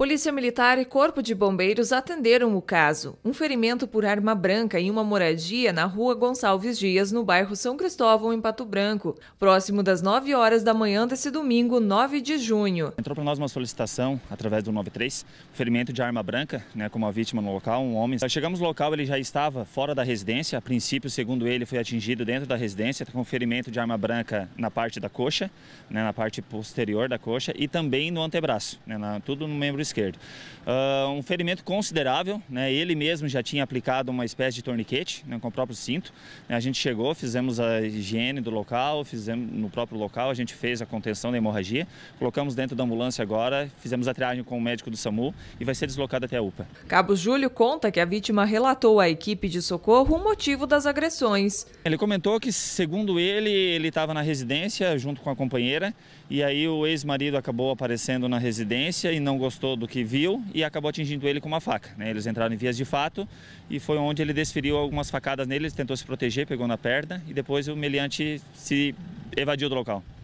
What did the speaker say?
Polícia Militar e Corpo de Bombeiros atenderam o caso. Um ferimento por arma branca em uma moradia na rua Gonçalves Dias, no bairro São Cristóvão, em Pato Branco, próximo das 9 horas da manhã desse domingo, 9 de junho. Entrou para nós uma solicitação através do 93, ferimento de arma branca, né, como a vítima no local, um homem. chegamos no local, ele já estava fora da residência. A princípio, segundo ele, foi atingido dentro da residência, com ferimento de arma branca na parte da coxa, né, na parte posterior da coxa e também no antebraço, né, na, tudo no membro esquerdo. Uh, um ferimento considerável, né? ele mesmo já tinha aplicado uma espécie de torniquete né, com o próprio cinto. Né? A gente chegou, fizemos a higiene do local, fizemos no próprio local, a gente fez a contenção da hemorragia, colocamos dentro da ambulância agora, fizemos a triagem com o médico do SAMU e vai ser deslocado até a UPA. Cabo Júlio conta que a vítima relatou à equipe de socorro o motivo das agressões. Ele comentou que, segundo ele, ele estava na residência junto com a companheira e aí o ex-marido acabou aparecendo na residência e não gostou do que viu e acabou atingindo ele com uma faca. Né? Eles entraram em vias de fato e foi onde ele desferiu algumas facadas nele, tentou se proteger, pegou na perna e depois o meliante se evadiu do local.